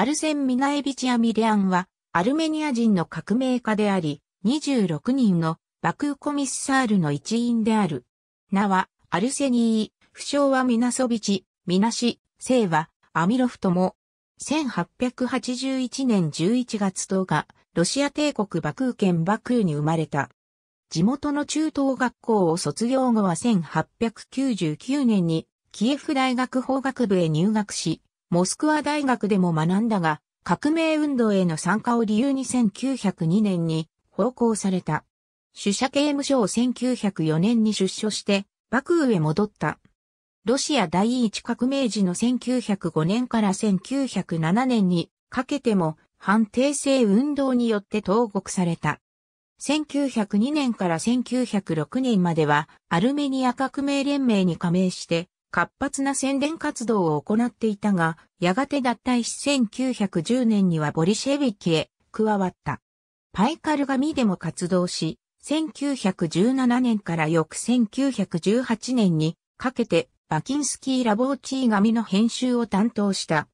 アルセン・ミナエビチ・アミリアンは、アルメニア人の革命家であり、26人のバクーコミッサールの一員である。名は、アルセニー、不詳はミナソビチ、ミナシ、姓は、アミロフとも、1881年11月10日、ロシア帝国バクー県バクーに生まれた。地元の中等学校を卒業後は1899年にキエフ大学法学部へ入学し、モスクワ大学でも学んだが、革命運動への参加を理由に1902年に奉公された。主社刑務所を1904年に出所して、幕府へ戻った。ロシア第一革命時の1905年から1907年にかけても反帝政運動によって投獄された。1902年から1906年まではアルメニア革命連盟に加盟して活発な宣伝活動を行っていたが、やがて脱退し1910年にはボリシェビキへ加わった。パイカルガミでも活動し、1917年から翌1918年にかけてバキンスキーラボーチー紙の編集を担当した。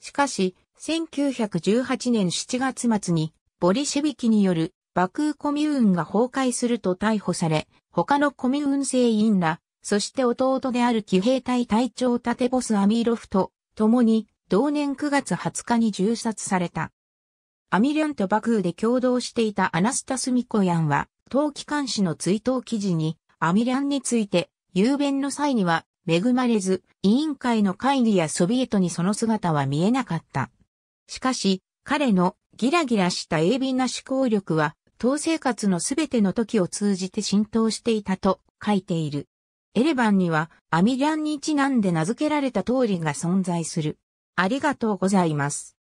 しかし、1918年7月末にボリシェビキによるバクーコミューンが崩壊すると逮捕され、他のコミューン製員らそして弟である騎兵隊隊長タテボス・アミーロフと、共に、同年9月20日に銃殺された。アミリャンとバクーで共同していたアナスタス・ミコヤンは、当機関紙の追悼記事に、アミリャンについて、雄弁の際には、恵まれず、委員会の会議やソビエトにその姿は見えなかった。しかし、彼のギラギラした鋭敏な思考力は、党生活のすべての時を通じて浸透していたと書いている。エレバンにはアミリャンにちなんで名付けられた通りが存在する。ありがとうございます。